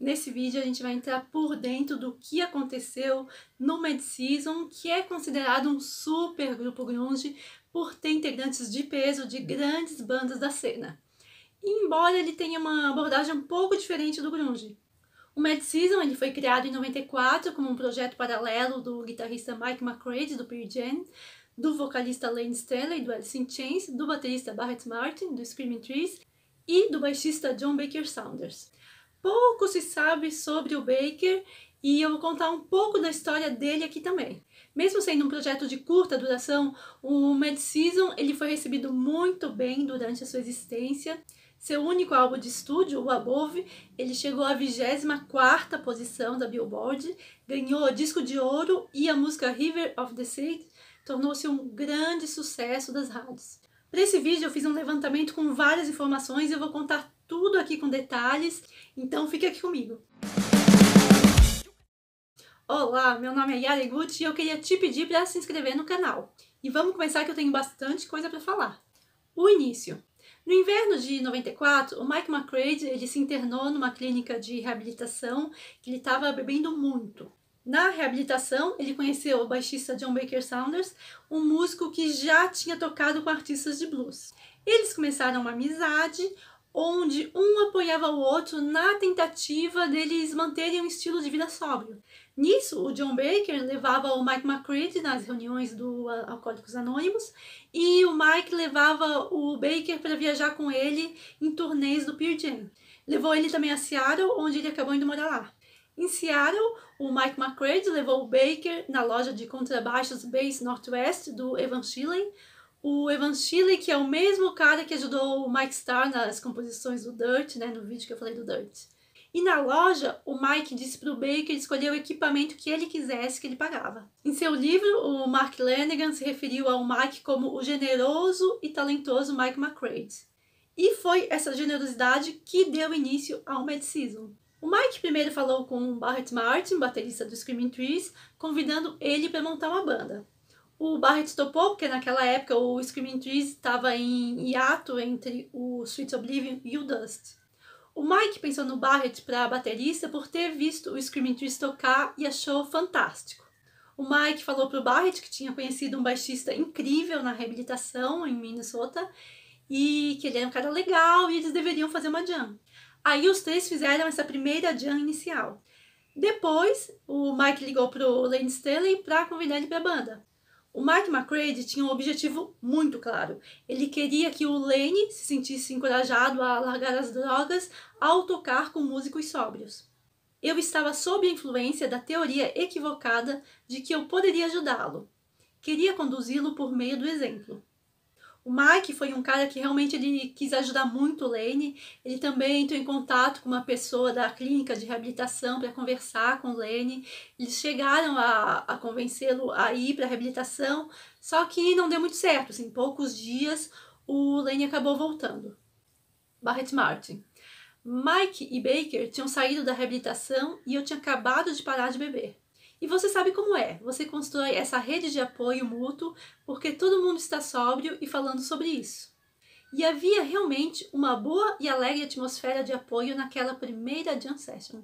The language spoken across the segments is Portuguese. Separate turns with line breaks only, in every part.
Nesse vídeo a gente vai entrar por dentro do que aconteceu no Mid-Season, que é considerado um super grupo grunge por ter integrantes de peso de grandes bandas da cena. embora ele tenha uma abordagem um pouco diferente do grunge. O Mad Season ele foi criado em 94 como um projeto paralelo do guitarrista Mike McCready, do Pearl Jam, do vocalista Lane Stanley, do Alice in Chains, do baterista Barrett Martin, do Screaming Trees e do baixista John Baker Saunders. Pouco se sabe sobre o Baker e eu vou contar um pouco da história dele aqui também. Mesmo sendo um projeto de curta duração, o Mad Season ele foi recebido muito bem durante a sua existência. Seu único álbum de estúdio, o Above, ele chegou à 24ª posição da Billboard, ganhou o disco de ouro e a música River of the Sea tornou-se um grande sucesso das rádios. Para esse vídeo eu fiz um levantamento com várias informações e eu vou contar tudo aqui com detalhes, então fique aqui comigo. Olá, meu nome é Yara Gucci e eu queria te pedir para se inscrever no canal. E vamos começar que eu tenho bastante coisa para falar. O início. No inverno de 94, o Mike McCready ele se internou numa clínica de reabilitação que ele estava bebendo muito. Na reabilitação, ele conheceu o baixista John Baker Saunders, um músico que já tinha tocado com artistas de blues. Eles começaram uma amizade, onde um apoiava o outro na tentativa deles manterem um estilo de vida sóbrio. Nisso, o John Baker levava o Mike McCready nas reuniões do ah, Alcoólicos Anônimos e o Mike levava o Baker para viajar com ele em turnês do Pearl Jam. Levou ele também a Seattle, onde ele acabou indo morar lá. Em Seattle, o Mike McCready levou o Baker na loja de contrabaixos Bass Northwest do Evan Schilling, o Evan Schiele, que é o mesmo cara que ajudou o Mike Starr nas composições do Dirt, né, no vídeo que eu falei do Dirt. E na loja, o Mike disse para o Baker escolher o equipamento que ele quisesse que ele pagava. Em seu livro, o Mark Lanegan se referiu ao Mike como o generoso e talentoso Mike McRae. E foi essa generosidade que deu início ao Mad-Season. O Mike primeiro falou com o Barrett Martin, baterista do Screaming Trees, convidando ele para montar uma banda. O Barrett topou, porque naquela época o Screaming Trees estava em hiato entre o Sweet Oblivion e o Dust. O Mike pensou no Barrett para baterista por ter visto o Screaming Trees tocar e achou fantástico. O Mike falou para o Barrett que tinha conhecido um baixista incrível na reabilitação em Minnesota e que ele era um cara legal e eles deveriam fazer uma jam. Aí os três fizeram essa primeira jam inicial. Depois, o Mike ligou pro Lane Staley para convidar ele para a banda. O Mike McCready tinha um objetivo muito claro. Ele queria que o Lane se sentisse encorajado a largar as drogas ao tocar com músicos sóbrios. Eu estava sob a influência da teoria equivocada de que eu poderia ajudá-lo. Queria conduzi-lo por meio do exemplo. O Mike foi um cara que realmente ele quis ajudar muito o Lane. Ele também entrou em contato com uma pessoa da clínica de reabilitação para conversar com o Lane. Eles chegaram a, a convencê-lo a ir para a reabilitação, só que não deu muito certo. Assim, em poucos dias, o Lane acabou voltando. Barrett Martin. Mike e Baker tinham saído da reabilitação e eu tinha acabado de parar de beber. E você sabe como é, você constrói essa rede de apoio mútuo porque todo mundo está sóbrio e falando sobre isso. E havia realmente uma boa e alegre atmosfera de apoio naquela primeira jam session.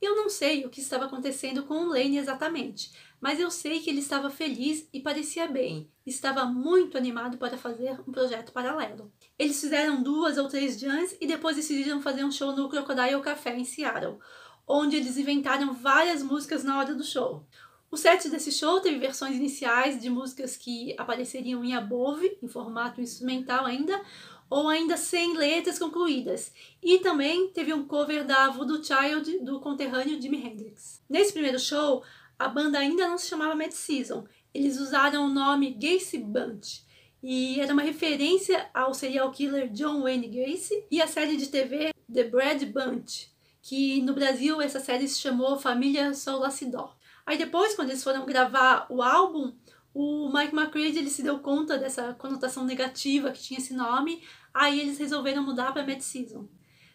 Eu não sei o que estava acontecendo com o Lane exatamente, mas eu sei que ele estava feliz e parecia bem. Estava muito animado para fazer um projeto paralelo. Eles fizeram duas ou três jams e depois decidiram fazer um show no Crocodile Café em Seattle, onde eles inventaram várias músicas na hora do show. O set desse show teve versões iniciais de músicas que apareceriam em above, em formato instrumental ainda, ou ainda sem letras concluídas. E também teve um cover da Voodoo Child do conterrâneo Jimi Hendrix. Nesse primeiro show, a banda ainda não se chamava Mad Season. Eles usaram o nome Gacy Bunch e era uma referência ao serial killer John Wayne Gacy e à série de TV The Brad Bunch, que no Brasil essa série se chamou Família Solacidó. Aí depois, quando eles foram gravar o álbum, o Mike McCready ele se deu conta dessa conotação negativa que tinha esse nome, aí eles resolveram mudar para Mad Season.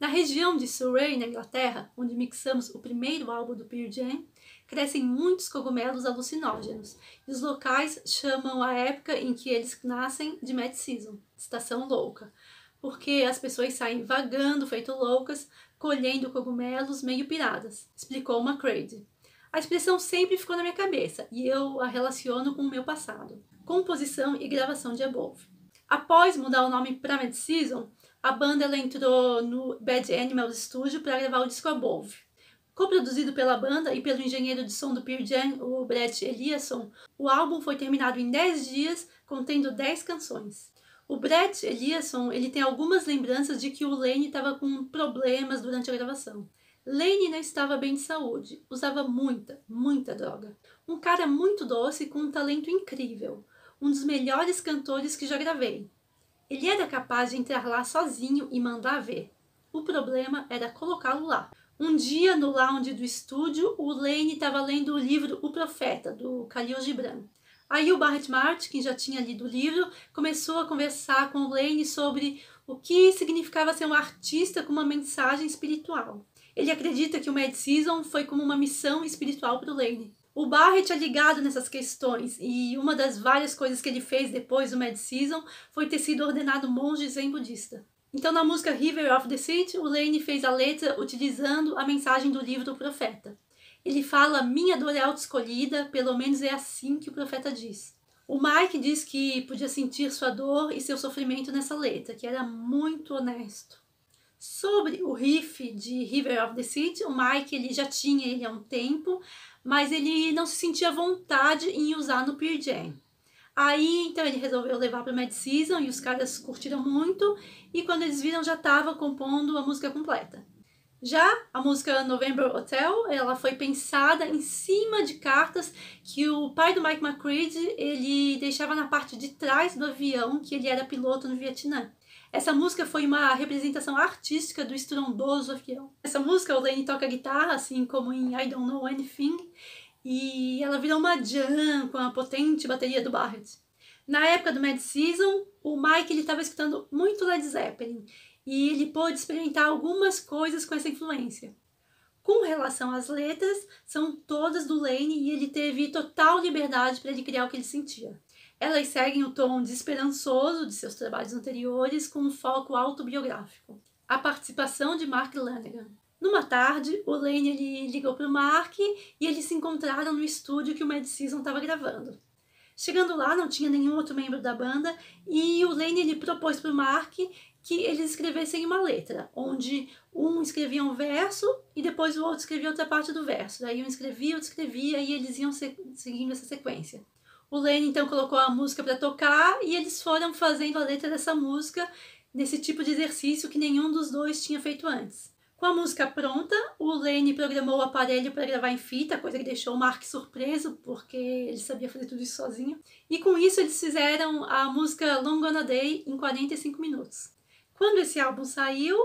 Na região de Surrey, na Inglaterra, onde mixamos o primeiro álbum do Pearl Jam, crescem muitos cogumelos alucinógenos, e os locais chamam a época em que eles nascem de Mad Season, estação louca, porque as pessoas saem vagando feito loucas colhendo cogumelos meio piradas, explicou McCready. A expressão sempre ficou na minha cabeça e eu a relaciono com o meu passado. Composição e gravação de Above. Após mudar o nome para Mad season a banda ela entrou no Bad Animal Studio para gravar o disco Above. Coproduzido pela banda e pelo engenheiro de som do Pearl Jam, o Brett Eliasson, o álbum foi terminado em 10 dias, contendo 10 canções. O Brett Eliasson ele tem algumas lembranças de que o Lane estava com problemas durante a gravação. Lane não estava bem de saúde, usava muita, muita droga. Um cara muito doce com um talento incrível, um dos melhores cantores que já gravei. Ele era capaz de entrar lá sozinho e mandar ver. O problema era colocá-lo lá. Um dia, no lounge do estúdio, o Lane estava lendo o livro O Profeta, do Khalil Gibran. Aí o Barrett Martin, que já tinha lido o livro, começou a conversar com o Lane sobre o que significava ser um artista com uma mensagem espiritual. Ele acredita que o Mad Season foi como uma missão espiritual para o Lane. O Barrett é ligado nessas questões e uma das várias coisas que ele fez depois do Mad Season foi ter sido ordenado monge zen budista. Então, na música River of the City, o Lane fez a letra utilizando a mensagem do livro do Profeta. Ele fala: Minha dor é auto-escolhida, pelo menos é assim que o profeta diz. O Mike diz que podia sentir sua dor e seu sofrimento nessa letra, que era muito honesto. Sobre o riff de River of the City, o Mike ele já tinha ele há um tempo, mas ele não se sentia vontade em usar no Pearl Jam. Aí então ele resolveu levar para Mad Season e os caras curtiram muito e quando eles viram já estava compondo a música completa. Já a música November Hotel, ela foi pensada em cima de cartas que o pai do Mike McCready ele deixava na parte de trás do avião que ele era piloto no Vietnã. Essa música foi uma representação artística do estrondoso avião. Essa música o Lane toca guitarra, assim como em I Don't Know Anything, e ela virou uma jam com a potente bateria do Barrett. Na época do Mad Season, o Mike estava escutando muito Led Zeppelin e ele pôde experimentar algumas coisas com essa influência. Com relação às letras, são todas do Lane e ele teve total liberdade para ele criar o que ele sentia. Elas seguem o tom desesperançoso de seus trabalhos anteriores com um foco autobiográfico. A participação de Mark Lanegan. Numa tarde, o Lane ele ligou para o Mark e eles se encontraram no estúdio que o Mad Season estava gravando. Chegando lá, não tinha nenhum outro membro da banda e o Lane ele propôs para o Mark que eles escrevessem uma letra, onde um escrevia um verso e depois o outro escrevia outra parte do verso. Daí um escrevia, outro escrevia e eles iam seguindo essa sequência. O Lane então colocou a música para tocar e eles foram fazendo a letra dessa música nesse tipo de exercício que nenhum dos dois tinha feito antes. Com a música pronta, o Lane programou o aparelho para gravar em fita, coisa que deixou o Mark surpreso, porque ele sabia fazer tudo isso sozinho. E com isso, eles fizeram a música Long on a Day em 45 minutos. Quando esse álbum saiu,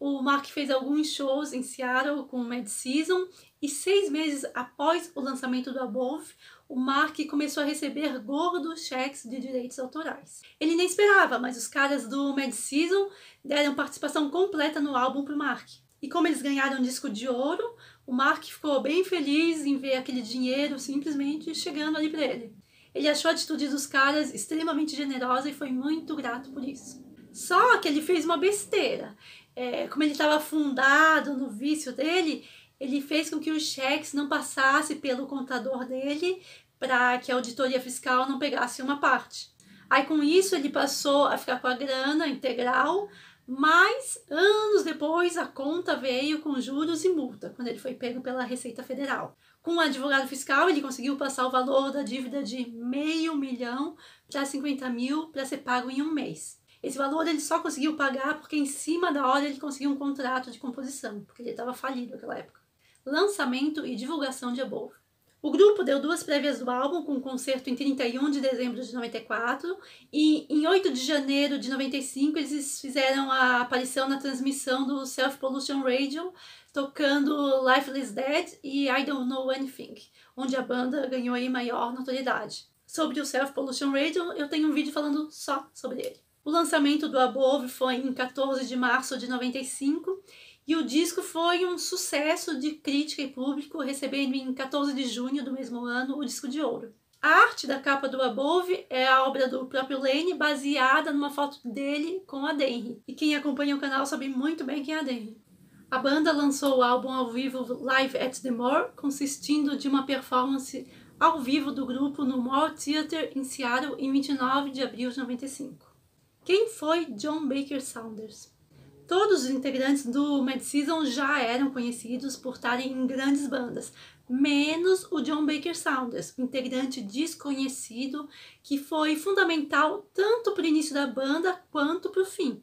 o Mark fez alguns shows em Seattle com o Mad Season e seis meses após o lançamento do Above, o Mark começou a receber gordos cheques de direitos autorais. Ele nem esperava, mas os caras do Mad Season deram participação completa no álbum para o Mark. E como eles ganharam um disco de ouro, o Mark ficou bem feliz em ver aquele dinheiro simplesmente chegando ali para ele. Ele achou a atitude dos caras extremamente generosa e foi muito grato por isso. Só que ele fez uma besteira. É, como ele estava afundado no vício dele, ele fez com que os cheques não passassem pelo contador dele para que a auditoria fiscal não pegasse uma parte. Aí com isso ele passou a ficar com a grana integral, mas anos depois a conta veio com juros e multa, quando ele foi pego pela Receita Federal. Com o advogado fiscal, ele conseguiu passar o valor da dívida de meio milhão para 50 mil para ser pago em um mês. Esse valor ele só conseguiu pagar porque em cima da hora ele conseguiu um contrato de composição, porque ele estava falido naquela época. Lançamento e divulgação de Above. O grupo deu duas prévias do álbum, com um concerto em 31 de dezembro de 94 e em 8 de janeiro de 95 eles fizeram a aparição na transmissão do Self Pollution Radio, tocando Lifeless Dead e I Don't Know Anything, onde a banda ganhou aí maior notoriedade. Sobre o Self Pollution Radio, eu tenho um vídeo falando só sobre ele. O lançamento do Above foi em 14 de março de 95 e o disco foi um sucesso de crítica e público, recebendo em 14 de junho do mesmo ano o disco de ouro. A arte da capa do Above é a obra do próprio Lane, baseada numa foto dele com a Denry. E quem acompanha o canal sabe muito bem quem é a Denry. A banda lançou o álbum ao vivo Live at the Moor, consistindo de uma performance ao vivo do grupo no Moore Theatre em Seattle em 29 de abril de 95. Quem foi John Baker Saunders? Todos os integrantes do Mad-Season já eram conhecidos por estarem em grandes bandas, menos o John Baker Saunders, integrante desconhecido que foi fundamental tanto para o início da banda quanto para o fim.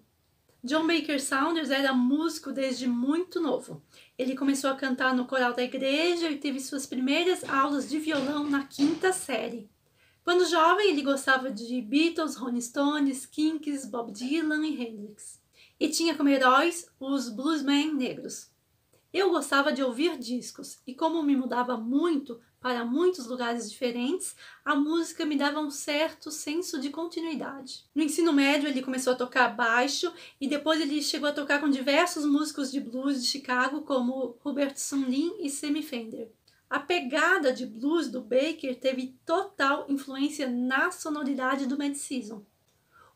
John Baker Saunders era músico desde muito novo. Ele começou a cantar no coral da igreja e teve suas primeiras aulas de violão na quinta série. Quando jovem, ele gostava de Beatles, Rolling Stones, Kinks, Bob Dylan e Hendrix. E tinha como heróis os bluesmen negros. Eu gostava de ouvir discos e como me mudava muito para muitos lugares diferentes, a música me dava um certo senso de continuidade. No ensino médio, ele começou a tocar baixo e depois ele chegou a tocar com diversos músicos de blues de Chicago, como Hubert Sumlin e Sammy Fender. A pegada de blues do Baker teve total influência na sonoridade do Mad Season.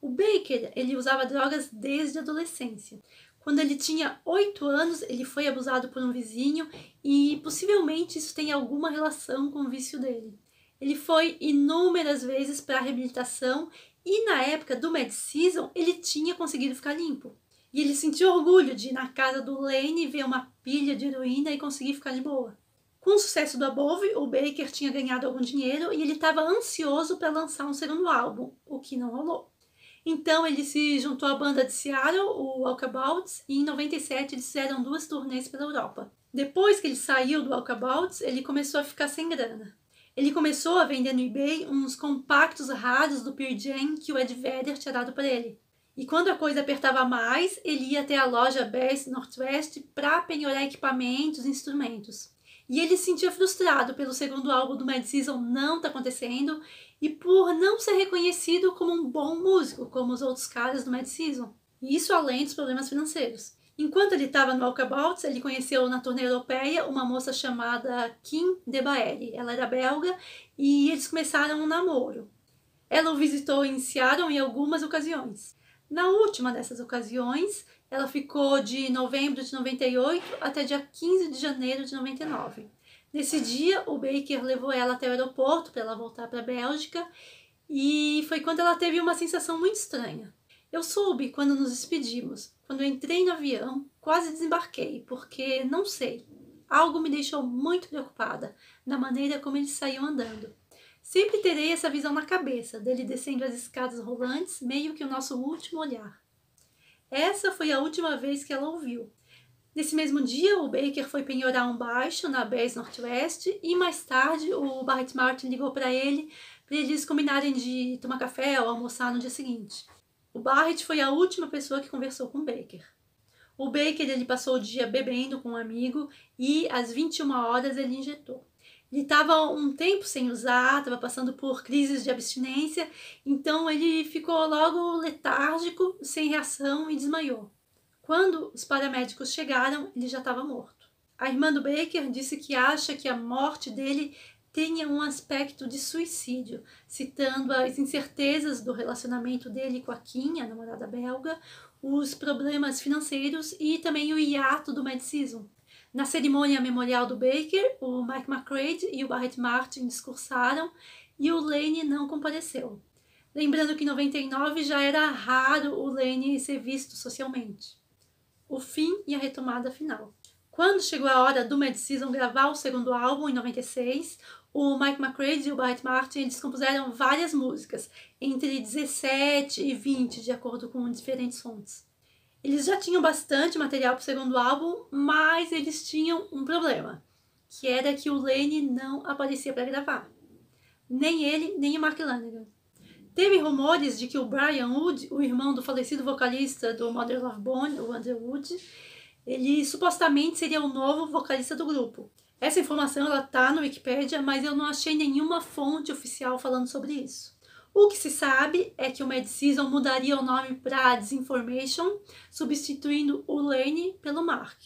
O Baker ele usava drogas desde a adolescência. Quando ele tinha 8 anos, ele foi abusado por um vizinho e possivelmente isso tem alguma relação com o vício dele. Ele foi inúmeras vezes para a reabilitação e na época do Mad Season ele tinha conseguido ficar limpo. E ele sentiu orgulho de ir na casa do Lane ver uma pilha de heroína e conseguir ficar de boa. Com o sucesso do Above, o Baker tinha ganhado algum dinheiro e ele estava ansioso para lançar um segundo álbum, o que não rolou. Então ele se juntou à banda de Seattle, o Walkabouts, e em 97 eles fizeram duas turnês pela Europa. Depois que ele saiu do Walkabouts, ele começou a ficar sem grana. Ele começou a vender no eBay uns compactos raros do Pearl Jam que o Ed Vedder tinha dado para ele. E quando a coisa apertava mais, ele ia até a loja Bass Northwest para penhorar equipamentos e instrumentos. E ele se sentia frustrado pelo segundo álbum do Mad Season não tá acontecendo e por não ser reconhecido como um bom músico, como os outros caras do Mad Season. E isso além dos problemas financeiros. Enquanto ele estava no Walkabouts, ele conheceu na turnê europeia uma moça chamada Kim de Ela era belga e eles começaram um namoro. Ela o visitou em Seattle em algumas ocasiões. Na última dessas ocasiões, ela ficou de novembro de 98 até dia 15 de janeiro de 99. Nesse dia, o Baker levou ela até o aeroporto para ela voltar para a Bélgica e foi quando ela teve uma sensação muito estranha. Eu soube quando nos despedimos, quando entrei no avião, quase desembarquei, porque não sei, algo me deixou muito preocupada na maneira como eles saíam andando. Sempre terei essa visão na cabeça dele descendo as escadas rolantes, meio que o nosso último olhar. Essa foi a última vez que ela ouviu. Nesse mesmo dia, o Baker foi penhorar um baixo na Base Northwest e mais tarde o Barrett Martin ligou para ele para eles combinarem de tomar café ou almoçar no dia seguinte. O Barrett foi a última pessoa que conversou com o Baker. O Baker ele passou o dia bebendo com um amigo e às 21 horas ele injetou. Ele estava um tempo sem usar, estava passando por crises de abstinência, então ele ficou logo letárgico, sem reação e desmaiou. Quando os paramédicos chegaram, ele já estava morto. A irmã do Baker disse que acha que a morte dele tenha um aspecto de suicídio, citando as incertezas do relacionamento dele com a Kim, a namorada belga, os problemas financeiros e também o hiato do medicismo. Na cerimônia memorial do Baker, o Mike McCrae e o Barrett Martin discursaram e o Lane não compareceu. Lembrando que em 99 já era raro o Lane ser visto socialmente. O fim e a retomada final. Quando chegou a hora do Mad Season gravar o segundo álbum, em 96, o Mike McCready e o Barrett Martin descompuseram várias músicas, entre 17 e 20, de acordo com diferentes fontes. Eles já tinham bastante material para o segundo álbum, mas eles tinham um problema, que era que o Lane não aparecia para gravar. Nem ele, nem o Mark Lanigan. Teve rumores de que o Brian Wood, o irmão do falecido vocalista do Mother Love Bone, o Andrew Wood, ele supostamente seria o novo vocalista do grupo. Essa informação ela tá no Wikipedia, mas eu não achei nenhuma fonte oficial falando sobre isso. O que se sabe é que o Medseason mudaria o nome para Disinformation, substituindo o Lane pelo Mark.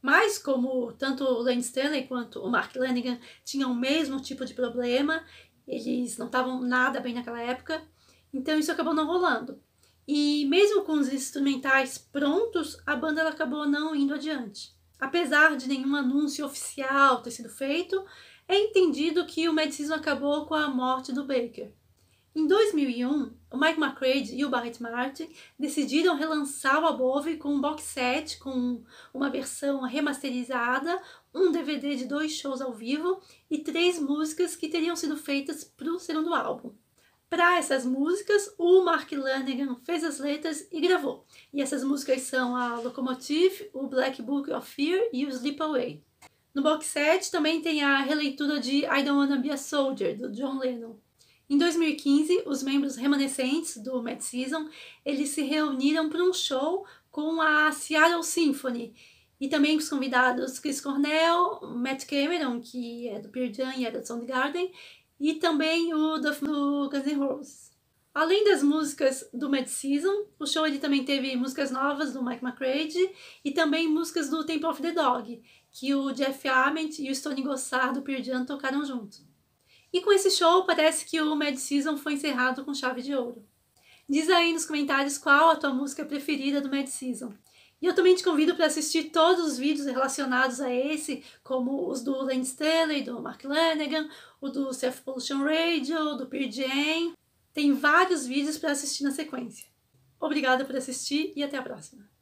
Mas, como tanto o Lane Stanley quanto o Mark Lanigan tinham o mesmo tipo de problema, eles não estavam nada bem naquela época, então isso acabou não rolando. E mesmo com os instrumentais prontos, a banda acabou não indo adiante. Apesar de nenhum anúncio oficial ter sido feito, é entendido que o Medicine acabou com a morte do Baker. Em 2001, o Mike McCready e o Barrett Martin decidiram relançar o Above com um box set com uma versão remasterizada, um DVD de dois shows ao vivo e três músicas que teriam sido feitas para o segundo álbum. Para essas músicas, o Mark Lanegan fez as letras e gravou. E essas músicas são a Locomotive, o Black Book of Fear e o Sleep Away. No box set também tem a releitura de I Don't Wanna Be a Soldier, do John Lennon. Em 2015, os membros remanescentes do Mad Season, eles se reuniram para um show com a Seattle Symphony e também os convidados Chris Cornell, Matt Cameron, que é do Pearl Jam e era é do Soundgarden, e também o Duff do Guns N' Roses. Além das músicas do Mad Season, o show ele também teve músicas novas do Mike McCready e também músicas do Temple of the Dog, que o Jeff Ament e o Stone Gossard do Pearl Jam tocaram junto. E com esse show, parece que o Mad Season foi encerrado com chave de ouro. Diz aí nos comentários qual a tua música preferida do Mad Season. E eu também te convido para assistir todos os vídeos relacionados a esse, como os do Lane Staley, do Mark Lanegan, o do Self Pollution Radio, do Peer Jam. Tem vários vídeos para assistir na sequência. Obrigada por assistir e até a próxima.